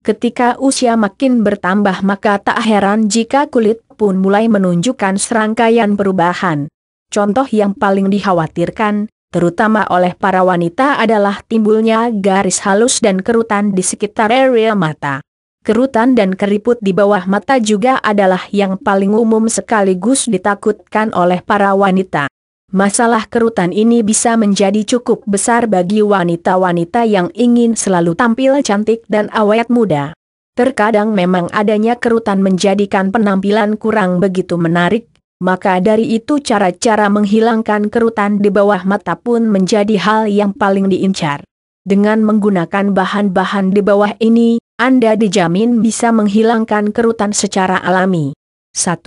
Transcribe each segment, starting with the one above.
Ketika usia makin bertambah maka tak heran jika kulit pun mulai menunjukkan serangkaian perubahan. Contoh yang paling dikhawatirkan, terutama oleh para wanita adalah timbulnya garis halus dan kerutan di sekitar area mata. Kerutan dan keriput di bawah mata juga adalah yang paling umum sekaligus ditakutkan oleh para wanita. Masalah kerutan ini bisa menjadi cukup besar bagi wanita-wanita yang ingin selalu tampil cantik dan awet muda. Terkadang memang adanya kerutan menjadikan penampilan kurang begitu menarik, maka dari itu cara-cara menghilangkan kerutan di bawah mata pun menjadi hal yang paling diincar. Dengan menggunakan bahan-bahan di bawah ini, Anda dijamin bisa menghilangkan kerutan secara alami. 1.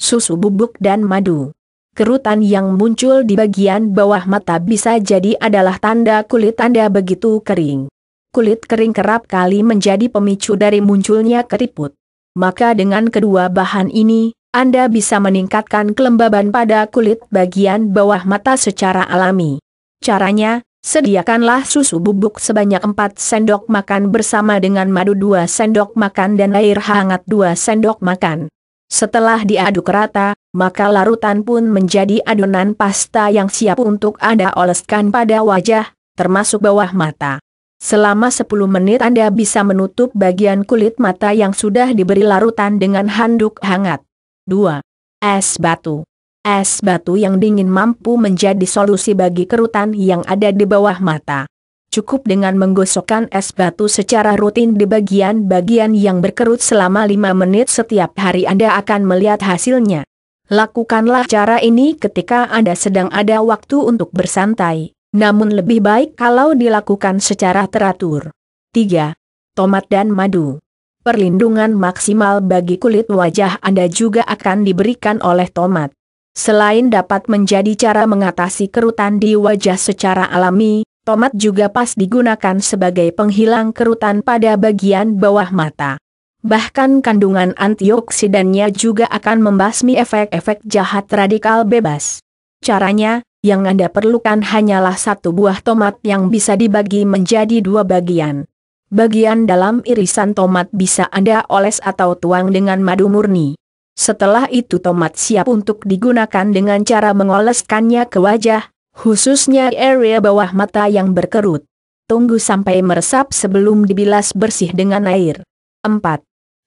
Susu bubuk dan madu kerutan yang muncul di bagian bawah mata bisa jadi adalah tanda kulit Anda begitu kering. Kulit kering kerap kali menjadi pemicu dari munculnya keriput. Maka dengan kedua bahan ini, Anda bisa meningkatkan kelembaban pada kulit bagian bawah mata secara alami. Caranya, sediakanlah susu bubuk sebanyak 4 sendok makan bersama dengan madu 2 sendok makan dan air hangat 2 sendok makan. Setelah diaduk rata, maka larutan pun menjadi adonan pasta yang siap untuk Anda oleskan pada wajah, termasuk bawah mata. Selama 10 menit Anda bisa menutup bagian kulit mata yang sudah diberi larutan dengan handuk hangat. 2. Es batu. Es batu yang dingin mampu menjadi solusi bagi kerutan yang ada di bawah mata. Cukup dengan menggosokkan es batu secara rutin di bagian-bagian yang berkerut selama 5 menit setiap hari Anda akan melihat hasilnya. Lakukanlah cara ini ketika Anda sedang ada waktu untuk bersantai, namun lebih baik kalau dilakukan secara teratur. 3. Tomat dan madu. Perlindungan maksimal bagi kulit wajah Anda juga akan diberikan oleh tomat. Selain dapat menjadi cara mengatasi kerutan di wajah secara alami, tomat juga pas digunakan sebagai penghilang kerutan pada bagian bawah mata bahkan kandungan antioksidannya juga akan membasmi efek-efek jahat radikal bebas. Caranya, yang Anda perlukan hanyalah satu buah tomat yang bisa dibagi menjadi dua bagian. Bagian dalam irisan tomat bisa Anda oles atau tuang dengan madu murni. Setelah itu tomat siap untuk digunakan dengan cara mengoleskannya ke wajah, khususnya area bawah mata yang berkerut. Tunggu sampai meresap sebelum dibilas bersih dengan air. 4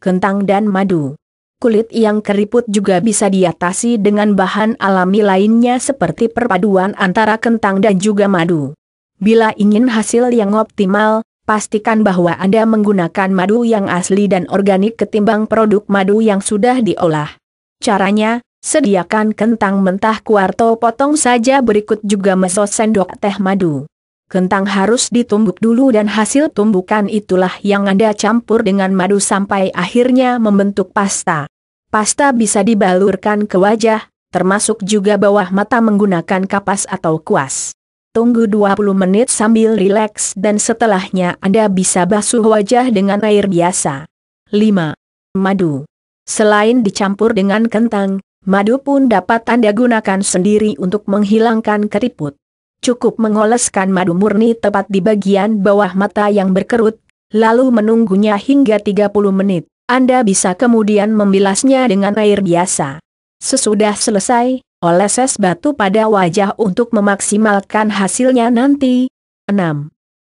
kentang dan madu. Kulit yang keriput juga bisa diatasi dengan bahan alami lainnya seperti perpaduan antara kentang dan juga madu. Bila ingin hasil yang optimal, pastikan bahwa Anda menggunakan madu yang asli dan organik ketimbang produk madu yang sudah diolah. Caranya, sediakan kentang mentah kuarto potong saja berikut juga meso sendok teh madu kentang harus ditumbuk dulu dan hasil tumbukan itulah yang Anda campur dengan madu sampai akhirnya membentuk pasta. Pasta bisa dibalurkan ke wajah, termasuk juga bawah mata menggunakan kapas atau kuas. Tunggu 20 menit sambil rileks dan setelahnya Anda bisa basuh wajah dengan air biasa. 5. Madu Selain dicampur dengan kentang, madu pun dapat Anda gunakan sendiri untuk menghilangkan keriput. Cukup mengoleskan madu murni tepat di bagian bawah mata yang berkerut, lalu menunggunya hingga 30 menit. Anda bisa kemudian membilasnya dengan air biasa. Sesudah selesai, oles batu pada wajah untuk memaksimalkan hasilnya nanti. 6.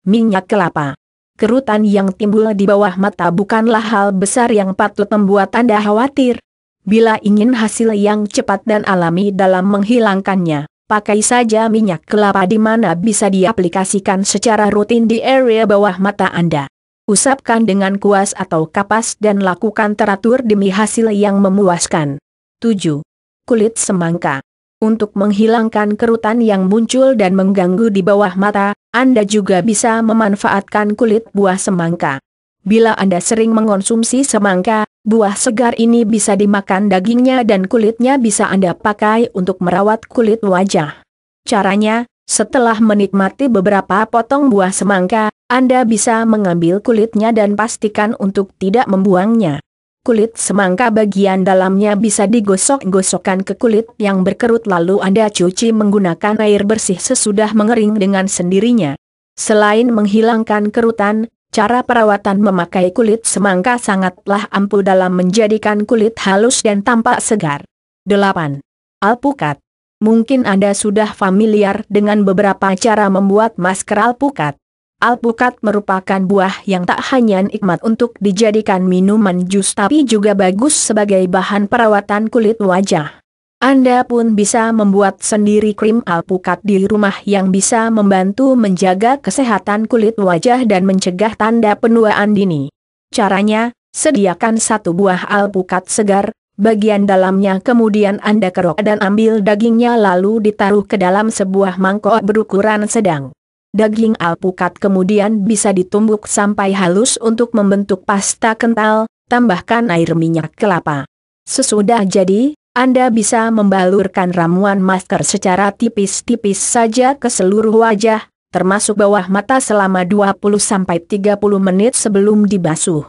Minyak kelapa Kerutan yang timbul di bawah mata bukanlah hal besar yang patut membuat Anda khawatir. Bila ingin hasil yang cepat dan alami dalam menghilangkannya, pakai saja minyak kelapa di mana bisa diaplikasikan secara rutin di area bawah mata Anda. Usapkan dengan kuas atau kapas dan lakukan teratur demi hasil yang memuaskan. 7. Kulit semangka. Untuk menghilangkan kerutan yang muncul dan mengganggu di bawah mata, Anda juga bisa memanfaatkan kulit buah semangka. Bila Anda sering mengonsumsi semangka, buah segar ini bisa dimakan dagingnya dan kulitnya bisa Anda pakai untuk merawat kulit wajah. Caranya, setelah menikmati beberapa potong buah semangka, Anda bisa mengambil kulitnya dan pastikan untuk tidak membuangnya. Kulit semangka bagian dalamnya bisa digosok-gosokkan ke kulit yang berkerut lalu Anda cuci menggunakan air bersih sesudah mengering dengan sendirinya. Selain menghilangkan kerutan, Cara perawatan memakai kulit semangka sangatlah ampuh dalam menjadikan kulit halus dan tampak segar. 8. Alpukat Mungkin Anda sudah familiar dengan beberapa cara membuat masker alpukat. Alpukat merupakan buah yang tak hanya nikmat untuk dijadikan minuman jus tapi juga bagus sebagai bahan perawatan kulit wajah. Anda pun bisa membuat sendiri krim alpukat di rumah yang bisa membantu menjaga kesehatan kulit wajah dan mencegah tanda penuaan dini. Caranya, sediakan satu buah alpukat segar, bagian dalamnya kemudian Anda kerok dan ambil dagingnya lalu ditaruh ke dalam sebuah mangkok berukuran sedang. Daging alpukat kemudian bisa ditumbuk sampai halus untuk membentuk pasta kental, tambahkan air minyak kelapa. Sesudah jadi, anda bisa membalurkan ramuan masker secara tipis-tipis saja ke seluruh wajah, termasuk bawah mata selama 20-30 menit sebelum dibasuh.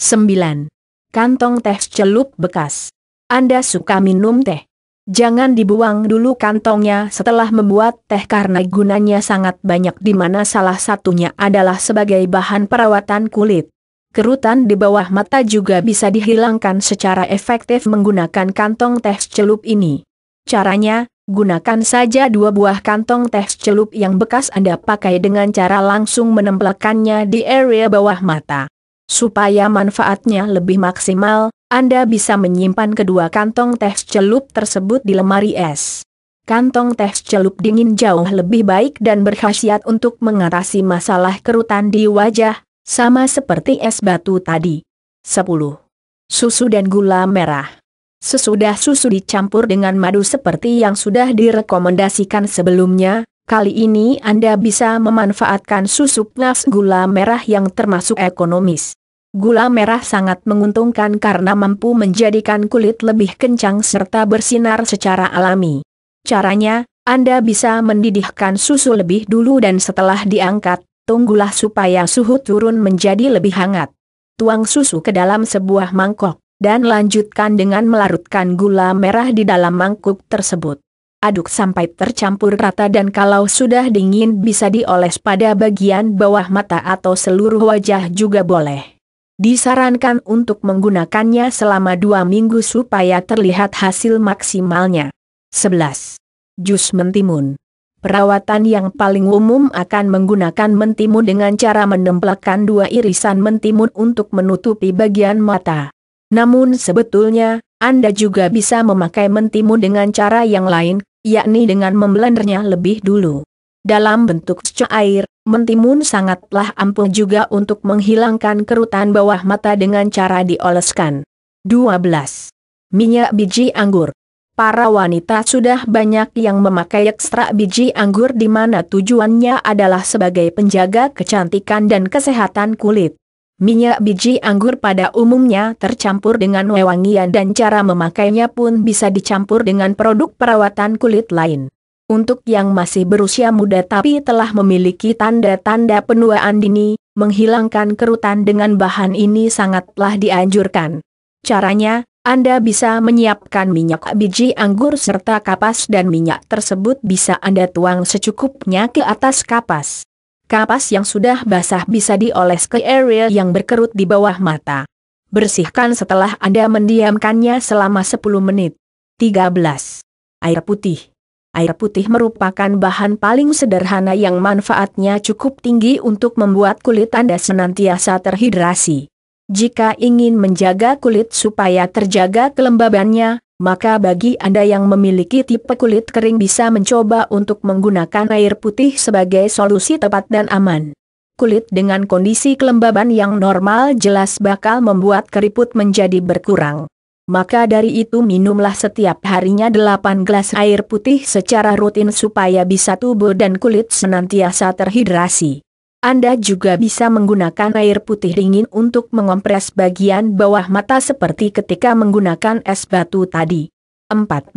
9. Kantong teh celup bekas. Anda suka minum teh. Jangan dibuang dulu kantongnya setelah membuat teh karena gunanya sangat banyak di mana salah satunya adalah sebagai bahan perawatan kulit kerutan di bawah mata juga bisa dihilangkan secara efektif menggunakan kantong teh celup ini. Caranya, gunakan saja dua buah kantong teh celup yang bekas Anda pakai dengan cara langsung menempelkannya di area bawah mata. Supaya manfaatnya lebih maksimal, Anda bisa menyimpan kedua kantong teh celup tersebut di lemari es. Kantong teh celup dingin jauh lebih baik dan berkhasiat untuk mengatasi masalah kerutan di wajah, sama seperti es batu tadi. 10. Susu dan gula merah. Sesudah susu dicampur dengan madu seperti yang sudah direkomendasikan sebelumnya, kali ini Anda bisa memanfaatkan susu plus gula merah yang termasuk ekonomis. Gula merah sangat menguntungkan karena mampu menjadikan kulit lebih kencang serta bersinar secara alami. Caranya, Anda bisa mendidihkan susu lebih dulu dan setelah diangkat, tunggulah supaya suhu turun menjadi lebih hangat. Tuang susu ke dalam sebuah mangkok, dan lanjutkan dengan melarutkan gula merah di dalam mangkuk tersebut. Aduk sampai tercampur rata dan kalau sudah dingin bisa dioles pada bagian bawah mata atau seluruh wajah juga boleh. Disarankan untuk menggunakannya selama dua minggu supaya terlihat hasil maksimalnya. 11. Jus mentimun Perawatan yang paling umum akan menggunakan mentimun dengan cara menempelkan dua irisan mentimun untuk menutupi bagian mata. Namun sebetulnya, Anda juga bisa memakai mentimun dengan cara yang lain, yakni dengan memblendernya lebih dulu. Dalam bentuk air, mentimun sangatlah ampuh juga untuk menghilangkan kerutan bawah mata dengan cara dioleskan. 12. Minyak biji anggur Para wanita sudah banyak yang memakai ekstrak biji anggur di mana tujuannya adalah sebagai penjaga kecantikan dan kesehatan kulit. Minyak biji anggur pada umumnya tercampur dengan wewangian dan cara memakainya pun bisa dicampur dengan produk perawatan kulit lain. Untuk yang masih berusia muda tapi telah memiliki tanda-tanda penuaan dini, menghilangkan kerutan dengan bahan ini sangatlah dianjurkan. Caranya, anda bisa menyiapkan minyak biji anggur serta kapas dan minyak tersebut bisa Anda tuang secukupnya ke atas kapas. Kapas yang sudah basah bisa dioles ke area yang berkerut di bawah mata. Bersihkan setelah Anda mendiamkannya selama 10 menit. 13. Air putih Air putih merupakan bahan paling sederhana yang manfaatnya cukup tinggi untuk membuat kulit Anda senantiasa terhidrasi. Jika ingin menjaga kulit supaya terjaga kelembabannya, maka bagi Anda yang memiliki tipe kulit kering bisa mencoba untuk menggunakan air putih sebagai solusi tepat dan aman. Kulit dengan kondisi kelembaban yang normal jelas bakal membuat keriput menjadi berkurang. Maka dari itu minumlah setiap harinya 8 gelas air putih secara rutin supaya bisa tubuh dan kulit senantiasa terhidrasi. Anda juga bisa menggunakan air putih dingin untuk mengompres bagian bawah mata seperti ketika menggunakan es batu tadi. 14.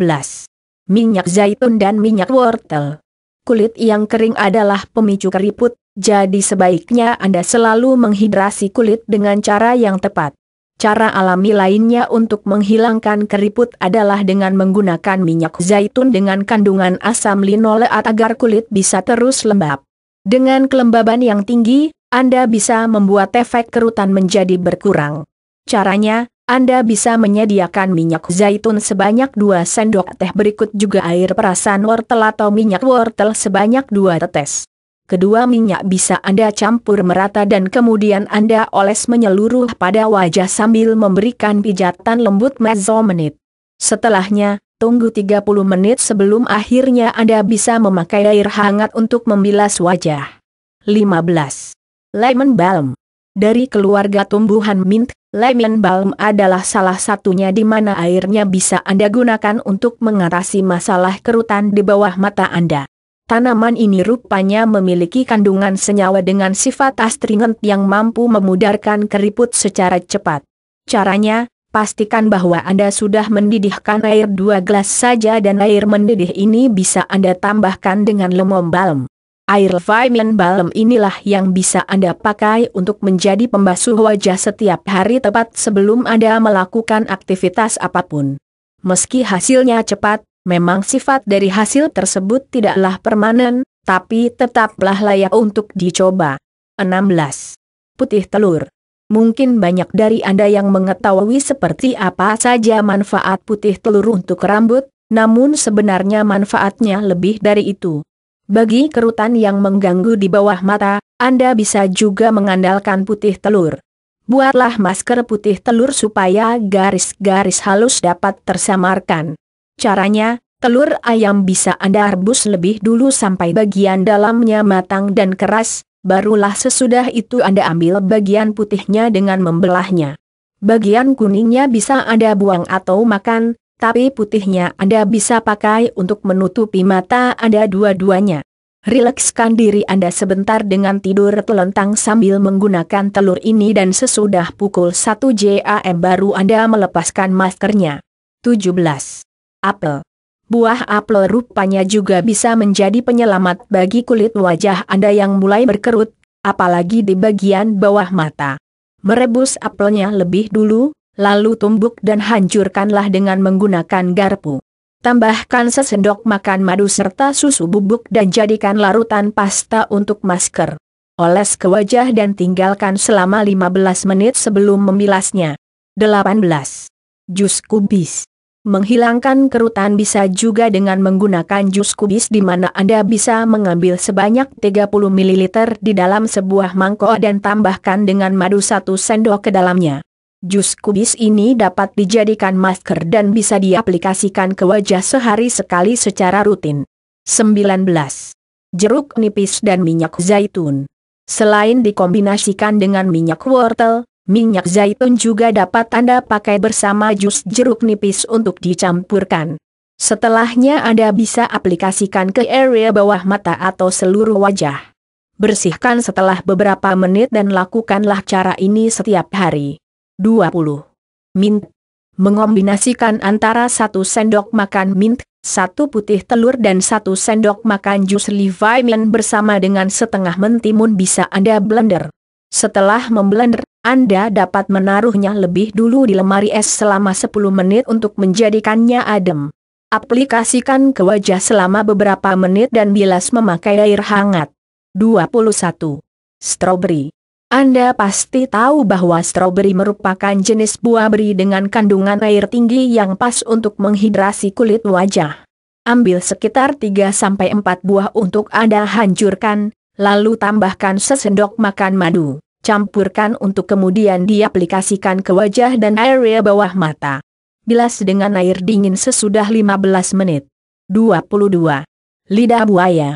Minyak zaitun dan minyak wortel. Kulit yang kering adalah pemicu keriput, jadi sebaiknya Anda selalu menghidrasi kulit dengan cara yang tepat. Cara alami lainnya untuk menghilangkan keriput adalah dengan menggunakan minyak zaitun dengan kandungan asam linoleat agar kulit bisa terus lembab. Dengan kelembaban yang tinggi, Anda bisa membuat efek kerutan menjadi berkurang. Caranya, Anda bisa menyediakan minyak zaitun sebanyak 2 sendok teh berikut juga air perasan wortel atau minyak wortel sebanyak 2 tetes. Kedua minyak bisa Anda campur merata dan kemudian Anda oles menyeluruh pada wajah sambil memberikan pijatan lembut mezzo menit. Setelahnya, tunggu 30 menit sebelum akhirnya Anda bisa memakai air hangat untuk membilas wajah. 15. Lemon Balm Dari keluarga tumbuhan mint, lemon balm adalah salah satunya di mana airnya bisa Anda gunakan untuk mengatasi masalah kerutan di bawah mata Anda. Tanaman ini rupanya memiliki kandungan senyawa dengan sifat astringent yang mampu memudarkan keriput secara cepat. Caranya, pastikan bahwa Anda sudah mendidihkan air dua gelas saja dan air mendidih ini bisa Anda tambahkan dengan lemon balm. Air vitamin balm inilah yang bisa Anda pakai untuk menjadi pembasuh wajah setiap hari tepat sebelum Anda melakukan aktivitas apapun. Meski hasilnya cepat, memang sifat dari hasil tersebut tidaklah permanen, tapi tetaplah layak untuk dicoba. 16. Putih telur Mungkin banyak dari Anda yang mengetahui seperti apa saja manfaat putih telur untuk rambut, namun sebenarnya manfaatnya lebih dari itu. Bagi kerutan yang mengganggu di bawah mata, Anda bisa juga mengandalkan putih telur. Buatlah masker putih telur supaya garis-garis halus dapat tersamarkan. Caranya, telur ayam bisa Anda rebus lebih dulu sampai bagian dalamnya matang dan keras, barulah sesudah itu Anda ambil bagian putihnya dengan membelahnya. Bagian kuningnya bisa Anda buang atau makan, tapi putihnya Anda bisa pakai untuk menutupi mata Anda dua-duanya. Rilekskan diri Anda sebentar dengan tidur telentang sambil menggunakan telur ini dan sesudah pukul 1 JAM baru Anda melepaskan maskernya. 17. Apel buah apel rupanya juga bisa menjadi penyelamat bagi kulit wajah Anda yang mulai berkerut, apalagi di bagian bawah mata. Merebus apelnya lebih dulu, lalu tumbuk dan hancurkanlah dengan menggunakan garpu. Tambahkan sesendok makan madu serta susu bubuk dan jadikan larutan pasta untuk masker. Oles ke wajah dan tinggalkan selama 15 menit sebelum memilasnya. 18. Jus kubis Menghilangkan kerutan bisa juga dengan menggunakan jus kubis di mana Anda bisa mengambil sebanyak 30 ml di dalam sebuah mangkok dan tambahkan dengan madu satu sendok ke dalamnya. Jus kubis ini dapat dijadikan masker dan bisa diaplikasikan ke wajah sehari sekali secara rutin. 19. Jeruk nipis dan minyak zaitun. Selain dikombinasikan dengan minyak wortel, Minyak zaitun juga dapat Anda pakai bersama jus jeruk nipis untuk dicampurkan. Setelahnya Anda bisa aplikasikan ke area bawah mata atau seluruh wajah. Bersihkan setelah beberapa menit dan lakukanlah cara ini setiap hari. 20. Mint. Mengombinasikan antara 1 sendok makan mint, 1 putih telur dan 1 sendok makan jus Leviman bersama dengan setengah mentimun bisa Anda blender. Setelah memblender, anda dapat menaruhnya lebih dulu di lemari es selama 10 menit untuk menjadikannya adem. Aplikasikan ke wajah selama beberapa menit dan bilas memakai air hangat. 21. Strawberry Anda pasti tahu bahwa stroberi merupakan jenis buah beri dengan kandungan air tinggi yang pas untuk menghidrasi kulit wajah. Ambil sekitar 3-4 buah untuk Anda hancurkan, lalu tambahkan sesendok makan madu campurkan untuk kemudian diaplikasikan ke wajah dan area bawah mata. Bilas dengan air dingin sesudah 15 menit. 22. Lidah buaya.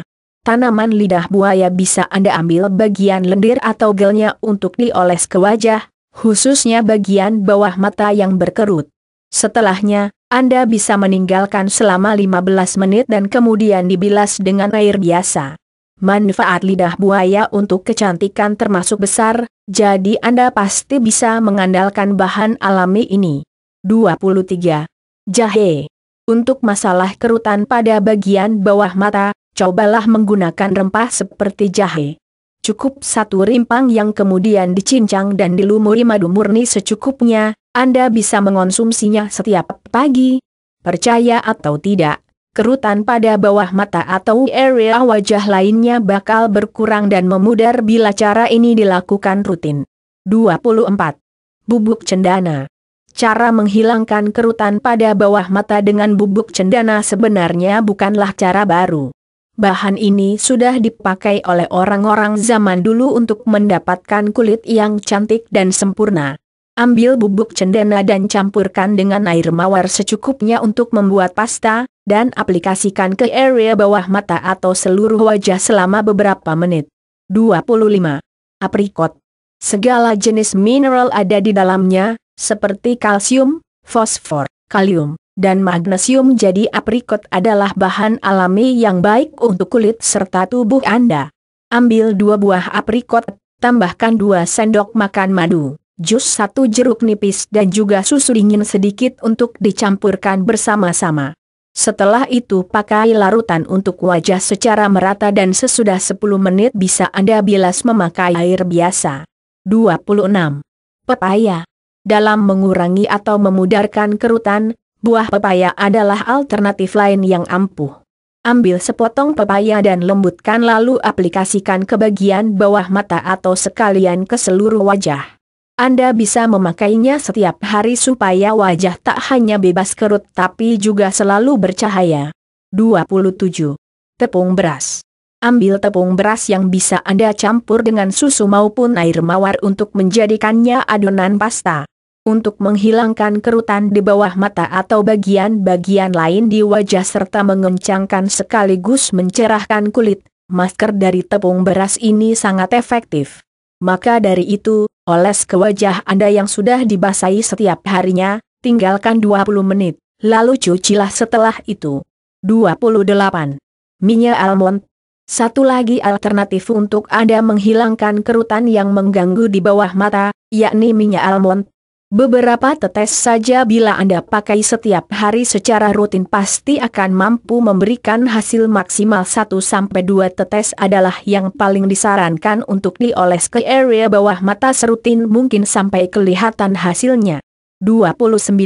Tanaman lidah buaya bisa Anda ambil bagian lendir atau gelnya untuk dioles ke wajah, khususnya bagian bawah mata yang berkerut. Setelahnya, Anda bisa meninggalkan selama 15 menit dan kemudian dibilas dengan air biasa. Manfaat lidah buaya untuk kecantikan termasuk besar, jadi Anda pasti bisa mengandalkan bahan alami ini. 23. Jahe Untuk masalah kerutan pada bagian bawah mata, cobalah menggunakan rempah seperti jahe. Cukup satu rimpang yang kemudian dicincang dan dilumuri madu murni secukupnya, Anda bisa mengonsumsinya setiap pagi. Percaya atau tidak, kerutan pada bawah mata atau area wajah lainnya bakal berkurang dan memudar bila cara ini dilakukan rutin. 24. Bubuk Cendana Cara menghilangkan kerutan pada bawah mata dengan bubuk cendana sebenarnya bukanlah cara baru. Bahan ini sudah dipakai oleh orang-orang zaman dulu untuk mendapatkan kulit yang cantik dan sempurna. Ambil bubuk cendana dan campurkan dengan air mawar secukupnya untuk membuat pasta, dan aplikasikan ke area bawah mata atau seluruh wajah selama beberapa menit. 25. Aprikot Segala jenis mineral ada di dalamnya, seperti kalsium, fosfor, kalium, dan magnesium jadi aprikot adalah bahan alami yang baik untuk kulit serta tubuh Anda. Ambil dua buah aprikot, tambahkan dua sendok makan madu, jus satu jeruk nipis dan juga susu dingin sedikit untuk dicampurkan bersama-sama. Setelah itu pakai larutan untuk wajah secara merata dan sesudah 10 menit bisa Anda bilas memakai air biasa. 26. Pepaya Dalam mengurangi atau memudarkan kerutan, buah pepaya adalah alternatif lain yang ampuh. Ambil sepotong pepaya dan lembutkan lalu aplikasikan ke bagian bawah mata atau sekalian ke seluruh wajah. Anda bisa memakainya setiap hari supaya wajah tak hanya bebas kerut tapi juga selalu bercahaya. 27. Tepung beras. Ambil tepung beras yang bisa Anda campur dengan susu maupun air mawar untuk menjadikannya adonan pasta. Untuk menghilangkan kerutan di bawah mata atau bagian-bagian lain di wajah serta mengencangkan sekaligus mencerahkan kulit, masker dari tepung beras ini sangat efektif. Maka dari itu, oles ke wajah Anda yang sudah dibasahi setiap harinya, tinggalkan 20 menit, lalu cucilah setelah itu. 28. Minyak almond. Satu lagi alternatif untuk Anda menghilangkan kerutan yang mengganggu di bawah mata, yakni minyak almond, Beberapa tetes saja bila Anda pakai setiap hari secara rutin pasti akan mampu memberikan hasil maksimal 1-2 tetes adalah yang paling disarankan untuk dioles ke area bawah mata serutin mungkin sampai kelihatan hasilnya. 29.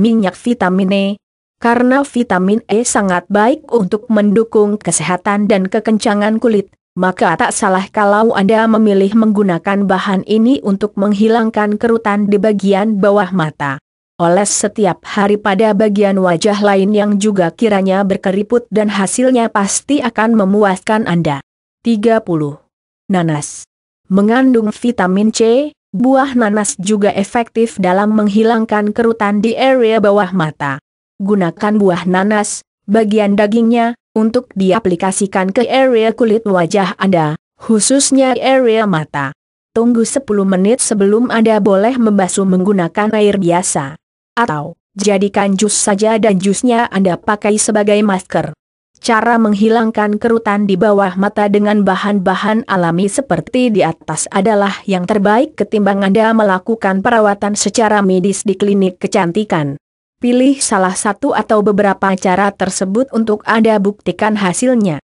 Minyak vitamin E Karena vitamin E sangat baik untuk mendukung kesehatan dan kekencangan kulit, maka tak salah kalau Anda memilih menggunakan bahan ini untuk menghilangkan kerutan di bagian bawah mata. Oles setiap hari pada bagian wajah lain yang juga kiranya berkeriput dan hasilnya pasti akan memuaskan Anda. 30. Nanas Mengandung vitamin C, buah nanas juga efektif dalam menghilangkan kerutan di area bawah mata. Gunakan buah nanas, bagian dagingnya, untuk diaplikasikan ke area kulit wajah Anda, khususnya area mata. Tunggu 10 menit sebelum Anda boleh membasuh menggunakan air biasa. Atau, jadikan jus saja dan jusnya Anda pakai sebagai masker. Cara menghilangkan kerutan di bawah mata dengan bahan-bahan alami seperti di atas adalah yang terbaik ketimbang Anda melakukan perawatan secara medis di klinik kecantikan pilih salah satu atau beberapa cara tersebut untuk Anda buktikan hasilnya.